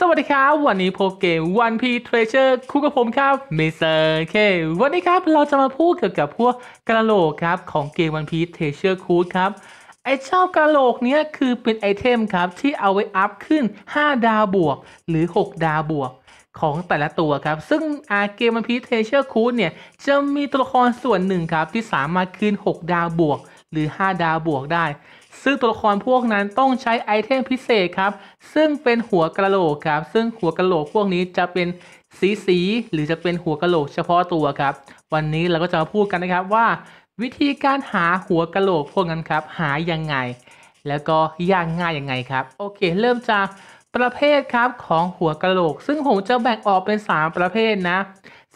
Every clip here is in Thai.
สวัสดีครับ วันนี้พบเกมวันพีเทรเชอร์คู่กับผมครับมิสเตอร์เควันนี้ครับ เราจะมาพูดเกี่ยวกับพวกกระโหลกครับของเกมวันพีเทรเชอร์คู่ครับ ไอเจ้ากระโหลกเนี้ยคือเป็นไอเทมครับที่เอาไว้อัพขึ้น 5 ดาวบวกหรือ 6 ดาวบวก ของแต่ละตัวครับ ซึ่งอาเกมวันพีเทรเชอร์คูดเนี่ยจะมีตัวละครส่วนหนึ่งครับที่สามารถขึ้น 6 ดาวบวกหรือ 5 ดาวบวกได้ ซึ่งตัวละครพวกนั้นต้องใช้ไอเทมพิเศษครับ ซึ่งเป็นหัวกระโหลกครับซึ่งหัวกระโหลกพวกนี้จะเป็นสีสีหรือจะเป็นหัวกระโหลกเฉพาะตัวครับ วันนี้เราก็จะมาพูดกันนะครับว่าวิธีการหาหัวกระโหลกพวกนั้นครับหายังไง แล้วก็ยากง่ายยังไงครับ โอเค เริ่มจากประเภทครับของหัวกระโหลก ซึ่งผมจะแบ่งออกเป็น 3 ประเภทนะ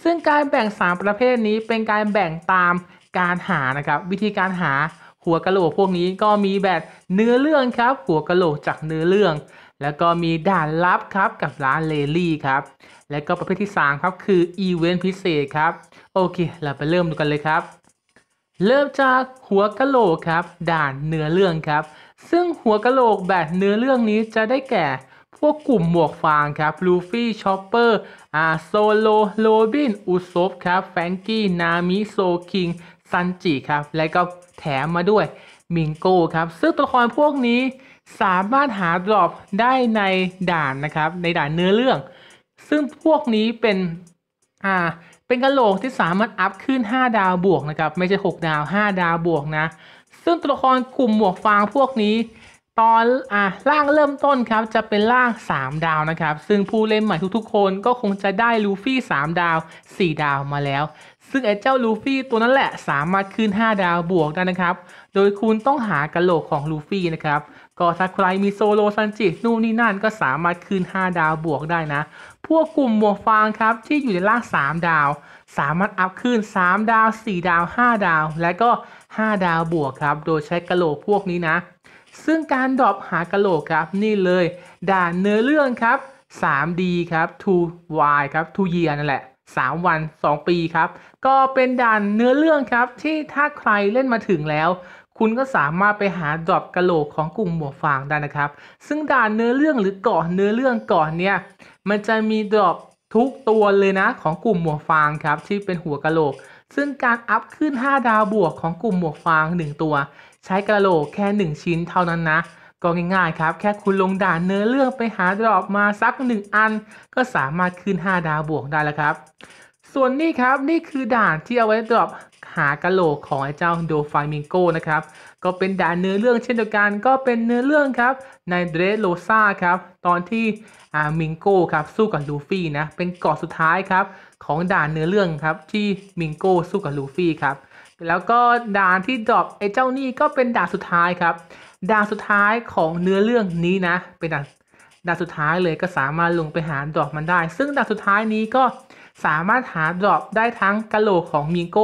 ซึ่งการแบ่ง3ประเภทนี้เป็นการแบ่งตามการหานะครับวิธีการหาหัวกะโหลกพวกนี้ก็มีแบบเนื้อเรื่องครับหัวกะโหลกจากเนื้อเรื่อง แล้วก็มีด่านลับครับกับร้านเลลี่ครับและก็ประเภทที่3ครับคืออีเวนต์พิเศษครับโอเค เราไปเริ่มดูกันเลยครับ เริ่มจากหัวกะโหลกครับด่านเนื้อเรื่องครับ ซึ่งหัวกะโหลกแบบเนื้อเรื่องนี้จะได้แก่ พวกกลุ่มหมวกฟางครับลูฟี่ชอปเปอร์อ่าโซโลโรบินอุซบครับแฟงกี้นามิโซคิงซันจิครับ และก็แถมมาด้วย มิงโก้ครับซึ่งตัวละครพวกนี้สามารถหาดรอปได้ในด่านนะครับในด่านเนื้อเรื่อง ซึ่งพวกนี้เป็นอ่าเป็นกระโหลกที่สามารถอัพขึ้น 5 ดาวบวกนะครับไม่ใช่6ดาว 5 ดาวบวกนะซึ่งตัวละครกลุ่มหมวกฟางพวกนี้ตอนอ่ะร่างเริ่มต้นครับจะเป็นร่าง 3 ดาวนะครับ ซึ่งผู้เล่นใหม่ทุกๆ คน ก็คงจะได้ลูฟี่3ดาว 4 ดาวมาแล้ว ซึ่งไอ้เจ้าลูฟี่ ตัวนั้นแหละสามารถขึ้น 5 ดาวบวกได้นะครับ โดยคุณต้องหากระโหลกของลูฟี่นะครับก็ถ้าใครมีโซโลซันจินู่นนี่นั่นก็สามารถขึ้น 5 ดาวบวกได้นะ พวกกลุ่มหมวกฟางครับ ที่อยู่ในร่าง 3 ดาว สามารถอัพขึ้น 3 ดาว 4 ดาว 5 ดาว และก็ 5 ดาวบวกครับ โดยใช้กระโหลกพวกนี้นะซึ่งการดรอปหากะโหลกครับนี่เลยด่านเนื้อเรื่องครับ 3D ครับ 2Y ครับ 2 year นั่นแหละ 3 วัน 2 ปีครับ ก็เป็นด่านเนื้อเรื่องครับ ที่ถ้าใครเล่นมาถึงแล้ว คุณก็สามารถไปหาดรอปกะโหลกของกลุ่มหมวกฟางได้นะครับ ซึ่งด่านเนื้อเรื่องหรือเกาะเนื้อเรื่องเกาะนเนี่ยมันจะมีดรอปทุกตัวเลยนะ ของกลุ่มหมวกฟางครับที่เป็นหัวกะโหลกซึ่งการอัพขึ้น 5 ดาวบวกของกลุ่มหมวกฟาง 1 ตัว ใช้กระโหลกแค่ 1 ชิ้นเท่านั้นนะ ก็ง่ายๆครับ แค่คุณลงด่านเนื้อเรื่องไปหาดรอปมาสัก 1 อัน ก็สามารถขึ้น 5 ดาวบวกได้แล้วครับ ส่วนนี้ครับนี่คือด่านที่เอาไว้ดรอปหากระโหลกของไอ้เจ้าโดฟามิงโกนะครับก็เป็นด่านเนื้อเรื่องเช่นเดียวกันก็เป็นเนื้อเรื่องครับในเดรสโลซาครับตอนที่อามิงโก้ครับสู้กับลูฟี่นะเป็นเกาะสุดท้ายครับของด่านเนื้อเรื่องครับที่มิงโก้สู้กับลูฟี่ครับแล้วก็ด่านที่ดรอปไอ้เจ้านี่ก็เป็นด่านสุดท้ายครับด่านสุดท้ายของเนื้อเรื่องนี้นะ เป็นด่านด่านสุดท้ายเลยก็สามารถลงไปหาดรอปมันได้ ซึ่งด่านสุดท้ายนี้ก็สามารถหาดรอปได้ทั้งกะโหลกของมิงโก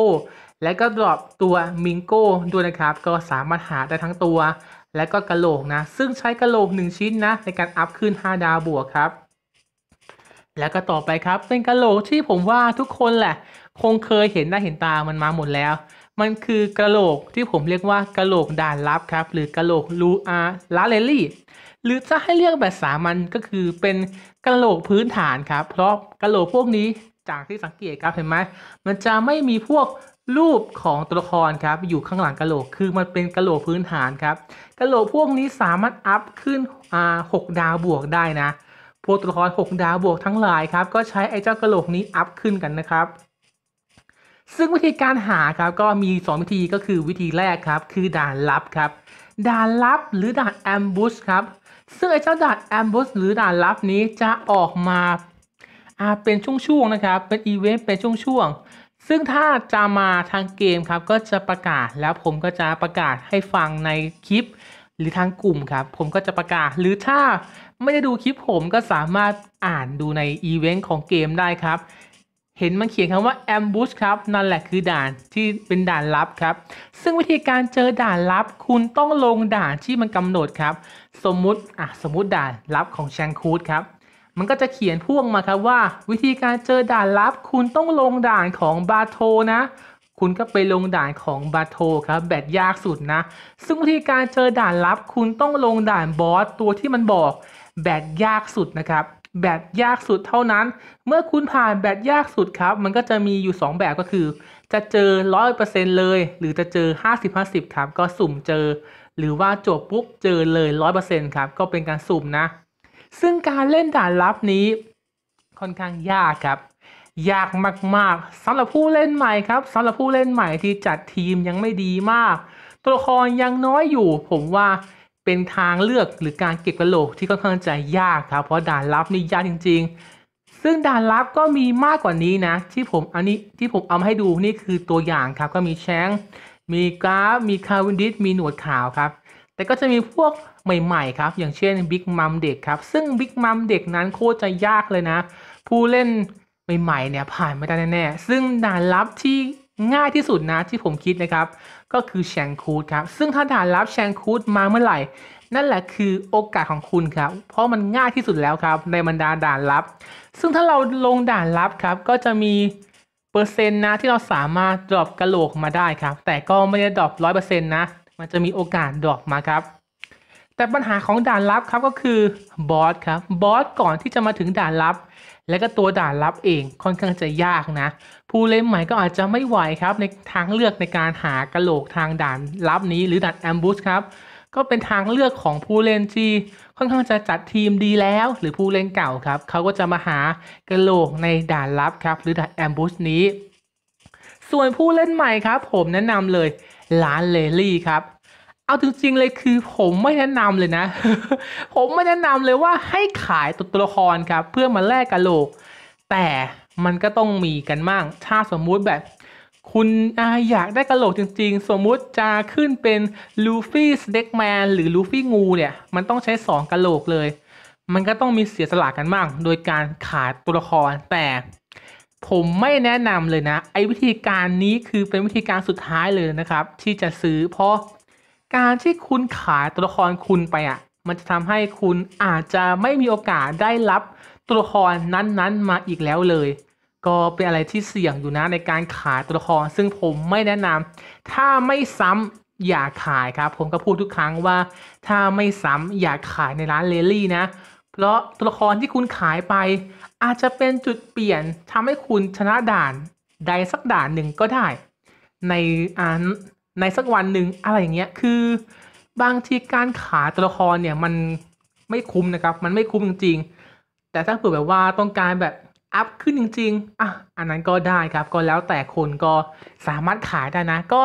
และก็ดรอปตัวมิงโก้ด้วยนะครับ ก็สามารถหา ได้ทั้งตัว และก็กระโหลกนะ ซึ่งใช้กระโหลก1 ชิ้นนะในการอัพขึ้น 5 ดาวบวกครับ แล้วก็ต่อไปครับ เป็นกระโหลกที่ผมว่าทุกคนแหละ คงเคยเห็นหน้าเห็นตามันมาหมดแล้ว มันคือกระโหลกที่ผมเรียกว่ากระโหลกด่านลับครับหรือกระโหลกลูอาลาเลลี่หรือจะให้เรียกแบบสามัญก็คือเป็นกระโหลกพื้นฐานครับเพราะกระโหลกพวกนี้จากที่สังเกตครับเห็นไหมมันจะไม่มีพวกรูปของตัวละครครับอยู่ข้างหลังกระโหลกคือมันเป็นกระโหลกพื้นฐานครับกระโหลกพวกนี้สามารถอัพขึ้นอ่าหกดาวบวกได้นะพวกตัวละครหกดาวบวกทั้งหลายครับก็ใช้ไอ้เจ้ากระโหลกนี้อัพขึ้นกันนะครับ ซึ่งวิธีการหาครับก็มี 2 วิธีก็คือวิธีแรกครับคือด่านลับครับ ด่านลับหรือด่านแอมบูชครับซึ่งไอ้เจ้าด่านแอมบูชหรือด่านลับนี้จะออกมาเป็นช่วงๆนะครับเป็นอีเวนต์เป็นช่วงๆซึ่งถ้าจะมาทางเกมครับก็จะประกาศแล้วผมก็จะประกาศให้ฟังในคลิป หรือทางกลุ่มครับผมก็จะประกาศหรือถ้าไม่ได้ดูคลิปผมก็สามารถอ่านดูในอีเวนต์ของเกมได้ครับ เห็นมันเขียนคำว่า ambush ครับนั่นแหละคือด่านที่เป็นด่านลับครับ ซึ่งวิธีการเจอด่านลับคุณต้องลงด่านที่มันกำหนดครับ สมมุติอ่ะสมมุติด่านลับของแชงคูดครับมันก็จะเขียนพ่วงมาครับว่าวิธีการเจอด่านลับคุณต้องลงด่านของบาโทนะ คุณก็ไปลงด่านของบาโทครับแบบยากสุดนะซึ่งวิธีการเจอด่านลับคุณต้องลงด่านบอสตัวที่มันบอกแบบยากสุดนะครับแบบยากสุดเท่านั้น เมื่อคุณผ่านแบบยากสุดครับ มันก็จะมีอยู่ 2 แบบก็คือ จะเจอ100%เลย หรือจะเจอ 50-50ครับ ก็สุ่มเจอ หรือว่าจบปุ๊บเจอเลย100%ครับก็เป็นการสุ่มนะซึ่งการเล่นด่านลับนี้ค่อนข้างยากครับยากมากๆสำหรับผู้เล่นใหม่ครับสำหรับผู้เล่นใหม่ที่จัดทีมยังไม่ดีมากตัวละครยังน้อยอยู่ ผมว่าเป็นทางเลือกหรือการเก็บกระโหลกที่ค่อนข้างจะยากครับ เพราะด่านลับนี่ยากจริงๆ ซึ่งด่านลับก็มีมากกว่านี้นะ ที่ผมอันนี้ที่ผมเอามาให้ดูนี่คือตัวอย่างครับก็มีแชงมีกราฟมีคาวินดิสมีหนวดขาวครับ แต่ก็จะมีพวกใหม่ๆครับ อย่างเช่นบิ๊กมัมเด็กครับซึ่งบิ๊กมัมเด็กนั้นโคตรจะยากเลยนะผู้เล่นใหม่ๆเนี่ยผ่านไม่ได้แน่ๆซึ่งด่านลับที่ง่ายที่สุดนะที่ผมคิดนะครับ ก็คือแชงคูดครับซึ่งถ้าด่านลับแชงคูดมาเมื่อไหร่ นั่นแหละคือโอกาสของคุณครับเพราะมันง่ายที่สุดแล้วครับในบรรดาด่านลับ ซึ่งถ้าเราลงด่านลับครับก็จะมีเปอร์เซ็นต์นะที่เราสามารถดรอปกระโหลกมาได้ครับ แต่ก็ไม่ได้ดรอปร้อยเปอร์เซ็นต์นะมันจะมีโอกาสดรอปมาครับแต่ปัญหาของด่านลับครับก็คือบอสครับบอสก่อนที่จะมาถึงด่านลับ และก็ตัวด่านลับเองค่อนข้างจะยากนะ ผู้เล่นใหม่ก็อาจจะไม่ไหวครับ ในทางเลือกในการหากระโหลกทางด่านลับนี้ หรือด่านแอมบูสครับ ก็เป็นทางเลือกของผู้เล่นที่ค่อนข้างจะจัดทีมดีแล้ว หรือผู้เล่นเก่าครับเขาก็จะมาหากระโหลกในด่านลับครับ หรือด่านแอมบูสนี้ ส่วนผู้เล่นใหม่ครับ ผมแนะนำเลยล้านเลลี่ครับเอาจริงๆ เลยคือผมไม่แนะนำเลยนะ ผมไม่แนะนำเลยว่าให้ขายตัวตัวละครครับเพื่อมาแลกกะโหลก แต่มันก็ต้องมีกันบ้างถ้าสมมุติแบบ คุณออยากได้กะโหลกจริงๆ สมมุติจะขึ้นเป็นลูฟี่สเด็กแมนหรือลูฟี่งูเนี่ย มันต้องใช้ 2กะโหลกเลย มันก็ต้องมีเสียสละกันบ้างโดยการขายตัวละครแต่ ผมไม่แนะนำเลยนะ ไอ้วิธีการนี้คือเป็นวิธีการสุดท้ายเลยนะครับ ที่จะซื้อเพราะการที่คุณขายตัวละครคุณไปอ่ะ มันจะทำให้คุณอาจจะไม่มีโอกาสได้รับตัวละครนั้น ๆ มาอีกแล้วเลย ก็เป็นอะไรที่เสี่ยงอยู่นะ ในการขายตัวละคร ซึ่งผมไม่แนะนำ ถ้าไม่ซ้ำอย่าขายครับ ผมก็พูดทุกครั้งว่าถ้าไม่ซ้ำอย่าขายในร้านเลลี่นะ เพราะตัวละครที่คุณขายไปอาจจะเป็นจุดเปลี่ยนทำให้คุณชนะด่านใดสักด่านหนึ่งก็ได้ในในสักวันหนึ่งอะไรอย่างเงี้ย คือ บางทีการขายตัวละครเนี่ยมันไม่คุ้มนะครับ มันไม่คุ้มจริงๆ แต่ถ้าเผื่อแบบว่าต้องการแบบอัพขึ้นจริงๆ อ่ะอันนั้นก็ได้ครับก็แล้วแต่คนก็สามารถขายได้นะ ก็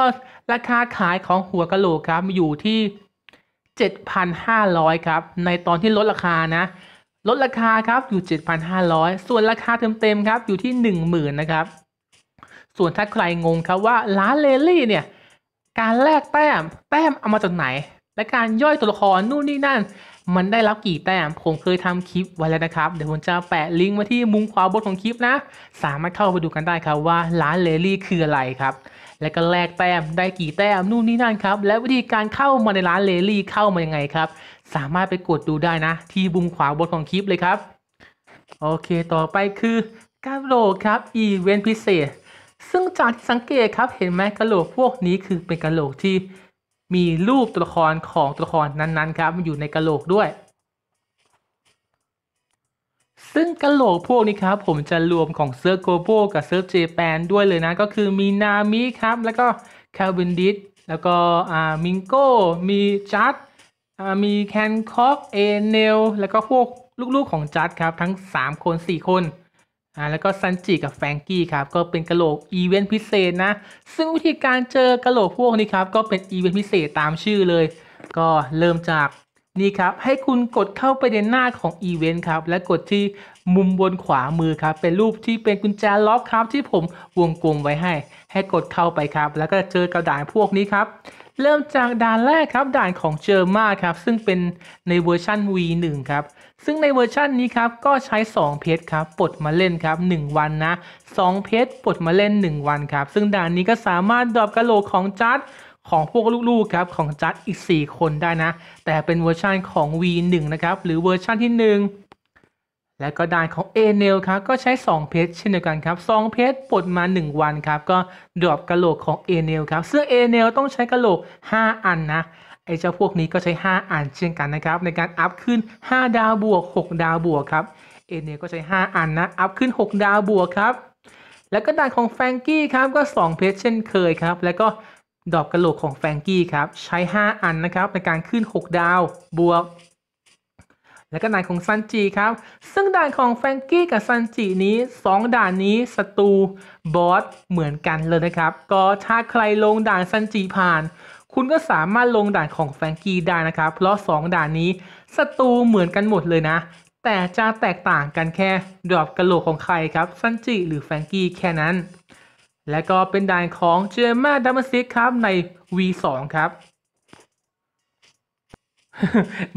ราคาขายของ หัวกะโหลกครับอยู่ที่ 7,500ครับในตอนที่ลดราคานะ ลดราคาครับอยู่ 7,500 ส่วนราคาเต็มๆครับอยู่ที่10,000นะครับส่วนถ้าใครงงครับว่าล้านเลลี่เนี่ยการแลกแต้มแต้มเอามาจากไหน และการย่อยตัวละครนู่นนี่นั่น มันได้รับกี่แต้มผมเคยทำคลิปไว้แล้วนะครับเดี๋ยวผมจะแปะลิงก์มาที่มุมขวาบนของคลิปนะ สามารถเข้าไปดูกันได้ครับว่าร้านเลลี่คืออะไรครับ และก็แลกแต้มได้กี่แต้มนู่นนี่นั่นครับและวิธีการเข้ามาในร้านเลลี่เข้ามายังไงครับ สามารถไปกดดูได้นะ ที่มุมขวาบนของคลิปเลยครับโอเคต่อไปคือการโหลดครับอีเวนต์พิเศษซึ่งจากที่สังเกตครับเห็นไหมกระโหลกพวกนี้คือเป็นกระโหลกที่มีรูปตัวละครของตัวละครนั้นๆครับมันอยู่ในกระโหลกด้วย ซึ่งกระโหลกพวกนี้ครับผมจะรวมของเซิร์ฟโกโบกับเซิร์ฟเจแปนด้วยเลยนะก็คือมีนามิครับ แล้วก็คาวินดิสแล้วก็อ่ามิงโก้มีจัดอ่ามีแคนคอกเอเนลแล้วก็พวกลูกๆของจัดครับทั้ง 3 คน 4 คนอ่าแล้วก็ซันจิกับแฟงกี้ครับก็เป็นกระโหลกอีเวนต์พิเศษนะซึ่งวิธีการเจอกระโหลกพวกนี้ครับก็เป็นอีเวนต์พิเศษตามชื่อเลยก็เริ่มจากนี่ครับ ให้คุณกดเข้าไปในหน้าของอีเวนต์ครับและกดที่มุมบนขวามือครับเป็นรูปที่เป็นกุญแจล็อกครับที่ผมวงกลมไว้ให้ ให้กดเข้าไปครับ แล้วก็เจอกระดานพวกนี้ครับเริ่มจากด่านแรกครับด่านของเจอร์มาครับซึ่งเป็นในเวอร์ชั่น V1 ครับซึ่งในเวอร์ชันนี้ครับก็ใช้ 2 เพจครับปลดมาเล่นครับ 1 วันนะ 2 เพจปลดมาเล่น 1 วันครับ ซึ่งด่านนี้ก็สามารถดรอปกระโหลกของจัดของพวกลูกๆครับของจัดอีก 4 คนได้นะ แต่เป็นเวอร์ชันของ V1 นะครับหรือเวอร์ชันที่ 1 และก็ด่านของ a n l ครับก็ใช้ 2 เพจเช่นเดียวกันครับ 2 เพจปลดมา 1 วันครับก็ดรอปกระโหลกของ a n l ครับซึ่ง a n l ต้องใช้กระโหลก5อันนะไอ้เจ้าพวกนี้ก็ใช้ 5อันเช่นกันนะครับในการอัพขึ้น 5 ดาวบวก 6 ดาวบวกครับเอเนก็ใช้ 5 อันนะอัพขึ้น 6 ดาวบวกครับ แล้วก็ด่านของแฟงกี้ครับก็ 2 เพชรเช่นเคยครับ แล้วก็ดอกกระโหลกของแฟงกี้ครับใช้ 5 อันนะครับในการขึ้น 6 ดาวบวก แล้วก็ด่านของซันจีครับ ซึ่งด่านของแฟงกี้กับซันจีนี้ 2 ด่านนี้ศัตรูบอสเหมือนกันเลยนะครับ ก็ถ้าใครลงด่านซันจีผ่านคุณก็สามารถลงด่านของแฟงกี้ได้นะครับ เพราะ 2 ด่านนี้ศัตรูเหมือนกันหมดเลยนะ แต่จะแตกต่างกันแค่ดรอปกระโหลกของใครครับ ซันจิ หรือแฟงกี้แค่นั้น และก็เป็นด่านของเจอรมาดัมซิกครับใน V2 ครับ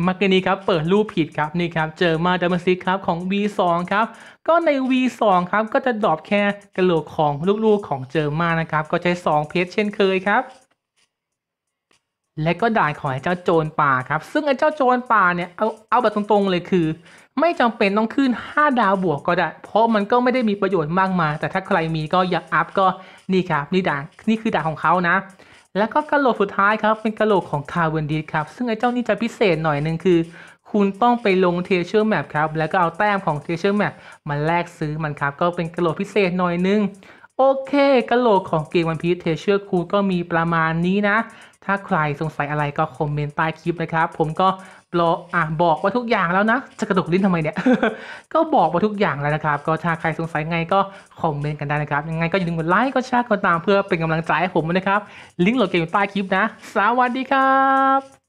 มักกนี้ครับเปิดรูปผิดครับนี่ครับ เจอมาดัมซิกครับของ V2 ครับ ก็ใน V2 ครับก็จะดรอปแค่กระโหลกของลูกๆ ของเจอมานะครับ ก็ใช้ 2 เพชรเช่นเคยครับและก็ด่านของไอ้เจ้าโจรป่าครับ ซึ่งไอ้เจ้าโจรป่าเนี่ยเอาเอาแบบตรงๆเลยคือ ไม่จำเป็นต้องขึ้น 5 ดาวบวกก็ได้เพราะมันก็ไม่ได้มีประโยชน์มากมายแต่ถ้าใครมีก็อยากอัพก็นี่ครับ นี่ด่านนี่คือด่านของเขานะ แล้วก็กระโหลกสุดท้ายครับ เป็นกระโหลกของคาร์เวนดีครับ ซึ่งไอ้เจ้านี่จะพิเศษหน่อยหนึ่งคือ คุณต้องไปลงเทเชอร์แมปครับแล้วก็เอาแต้มของเทเชอร์แมปมาแลกซื้อมันครับ ก็เป็นกระโหลกพิเศษหน่อยนึงโอเคกะโหลกของเกมวันพีเทเชอร์คูก็มีประมาณนี้นะถ้าใครสงสัยอะไรก็คอมเมนต์ใต้คลิปนะครับผมก็บลอกอ่ะบอกว่าทุกอย่างแล้วนะจะกระตุกลิ้นทำไมเนี่ยก็บอกว่าทุกอย่างแล้วนะครับ ก็ถ้าใครสงสัยไงก็คอมเมนต์กันได้นะครับยังไงก็อย่าลืมกดไลค์กดแชร์กดตามเพื่อเป็นกำลังใจให้ผมนะครับลิงก์โหลดเกมใต้คลิปนะสวัสดีครับ